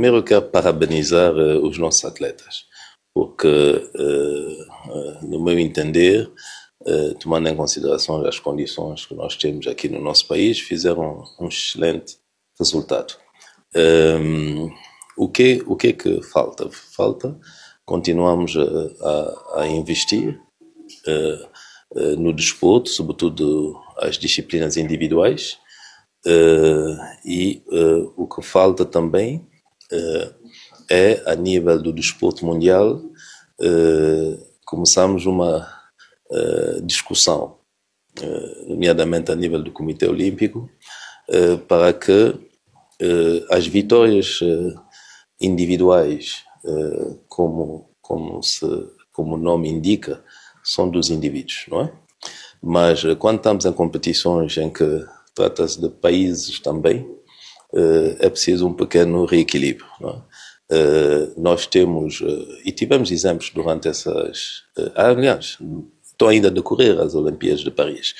primeiro quero parabenizar uh, os nossos atletas, porque, uh, no meu entender, tomando em consideração as condições que nós temos aqui no nosso país, fizeram um excelente resultado. Um, ehm, o, que, o que é que falta? Falta continuamos a, a investir no desporto, sobretudo as disciplinas individuais, e o que falta também eh, é, a nível do desporto mundial, eh, começamos uma eh, discussão, nomeadamente a nível do Comitê Olímpico, para que as vitórias individuais, como, como, se, como o nome indica, são dos indivíduos, não é? Mas quando estamos em competições em que trata-se de países também, eh, é preciso um pequeno reequilíbrio. É? Eh, nós temos, eh, e tivemos exemplos durante essas. aliás, estão ainda a decorrer as Olimpíadas de Paris.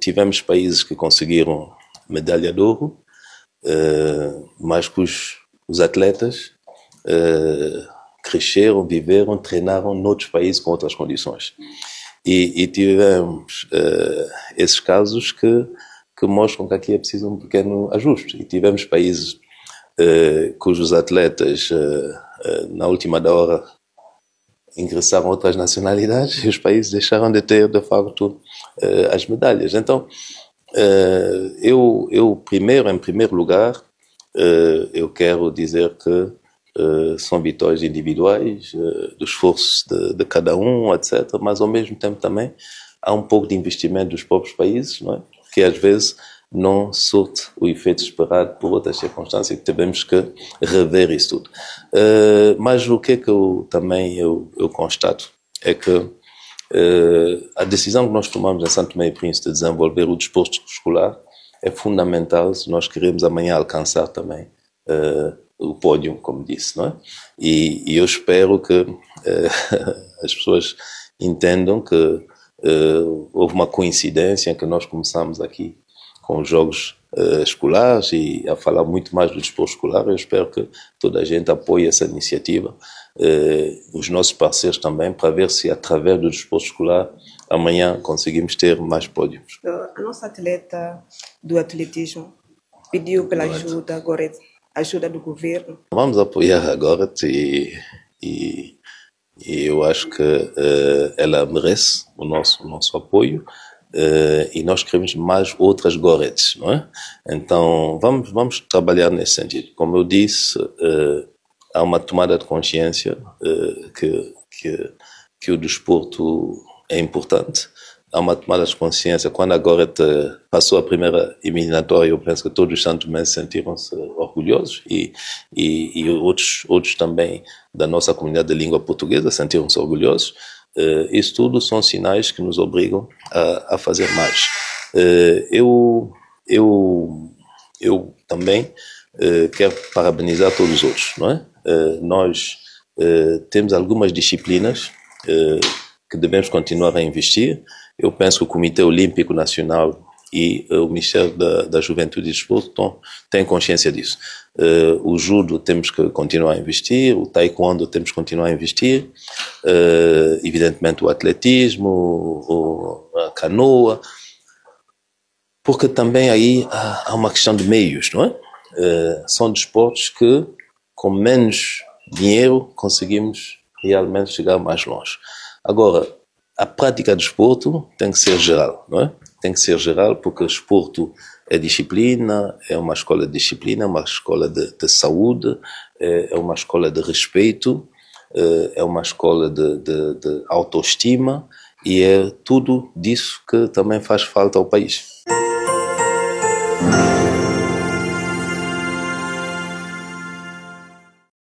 tivemos países que conseguiram medalha de ouro, mas cujos os atletas cresceram, viveram, treinaram noutros países com outras condições. E, e tivemos esses casos que que mostram que aqui é preciso um pequeno ajuste. E tivemos países eh, cujos atletas, eh, eh na última da hora, ingressaram outras nacionalidades e os países deixaram de ter, de facto, eh, as medalhas. Então, eh, eu, eu primeiro, em primeiro lugar, eh, eu quero dizer que são vitórias individuais, do esforço de, de, cada um, etc. Mas, ao mesmo tempo, também há um pouco de investimento dos próprios países, não é? que às vezes não solte o efeito esperado por outras circunstâncias que temos que rever isso tudo. Uh, mas o que é que eu também eu, eu constato é que uh, a decisão que nós tomamos em Santo Meio Príncipe de desenvolver o desporto escolar é fundamental se nós queremos amanhã alcançar também uh, o pódio, como disse, não é? E, e eu espero que as pessoas entendam que Uh, houve uma coincidência que nós começamos aqui com os jogos uh, escolares e a falar muito mais do desporto escolar. Eu espero que toda a gente apoie essa iniciativa, uh, os nossos parceiros também, para ver se através do desporto escolar amanhã conseguimos ter mais pódios. A nossa atleta do atletismo pediu pela ajuda agora ajuda do governo. Vamos apoiar agora e, e e eu acho que uh, ela merece o nosso, o nosso apoio. Uh, e nós queremos mais outras Gorets, não é? Então, vamos, vamos trabalhar nesse sentido. Como eu disse, uh, há uma tomada de consciência que, que, que o desporto é importante há uma tomada de consciência. Quando agora te passou a primeira eliminatória, eu penso que todos os santomenses sentiram-se orgulhosos e, e, e, outros, outros também da nossa comunidade de língua portuguesa sentiram-se orgulhosos. Uh, isso tudo são sinais que nos obrigam a, a fazer mais. Uh, eu, eu, eu também uh, quero parabenizar todos os outros. Não é? Uh, nós temos algumas disciplinas que devemos continuar a investir eu penso que o Comitê Olímpico Nacional e eh, o Ministério da, da Juventude e Desporto têm consciência disso. Uh, o judo temos que continuar a investir, o taekwondo temos que continuar a investir, uh, evidentemente o atletismo, o, o, a canoa, porque também aí há, há, uma questão de meios, não é? Uh, são desportos que com menos dinheiro conseguimos realmente chegar mais longe. Agora, a prática do esporto tem que ser geral, não é? Tem que ser geral porque o esporto é disciplina, é uma escola de disciplina, é uma escola de, de saúde, é, é, uma escola de respeito, é, é uma escola de, de, de autoestima e é tudo disso que também faz falta ao país.